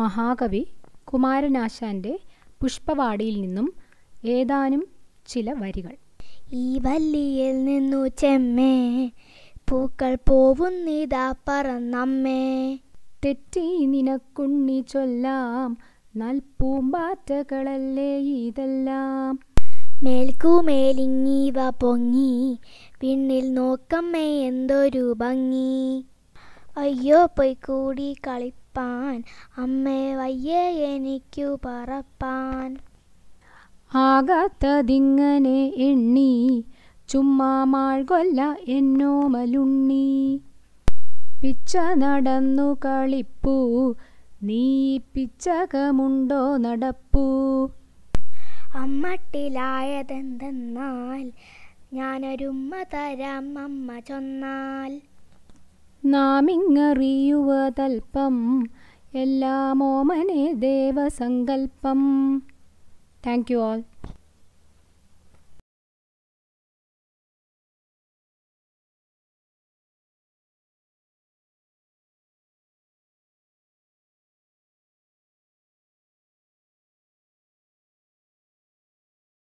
മഹാകവി കുമാരനാശാന്റെ പുഷ്പവാടിയിൽ നിന്നും ഏതാനും ചില വരികൾ ഈ വല്ലിയിൽ നിന്നു ചെമ്മേ പൂക്കൾ പോവുന്നിതാ പറന്നമ്മേ തെറ്റി നിനക്കുണ്ണി ചൊല്ലാം നൽപൂമ്പാറ്റകളല്ലേ ഇതെല്ലാം മേൽക്കുമേലിങ്ങീവ പൊങ്ങി പിന്നിൽ നോക്കമ്മേ എന്തൊരു ഭംഗി അയ്യോ പോയി കൂടി കളി പറപ്പാൻ അമ്മേ വയ്യേ എനിക്കു പറപ്പാൻ ആകാത്തതിങ്ങനെ എണ്ണി ചുമ്മാ മാൾകൊല്ല എന്നോമലുണ്ണി പിച്ച നടന്നു കളിപ്പൂ നീ പിച്ചകമുണ്ടോ നടപ്പൂ അമ്മട്ടിലായതെന്തെന്നാൽ ഞാനൊരുമ്മ തരാം അമ്മ ചൊന്നാൽ നാമിങ്ങറിയുവതൽപ്പം എല്ലാമോമനെ ദേവസങ്കൽപ്പം താങ്ക് യു ആൾ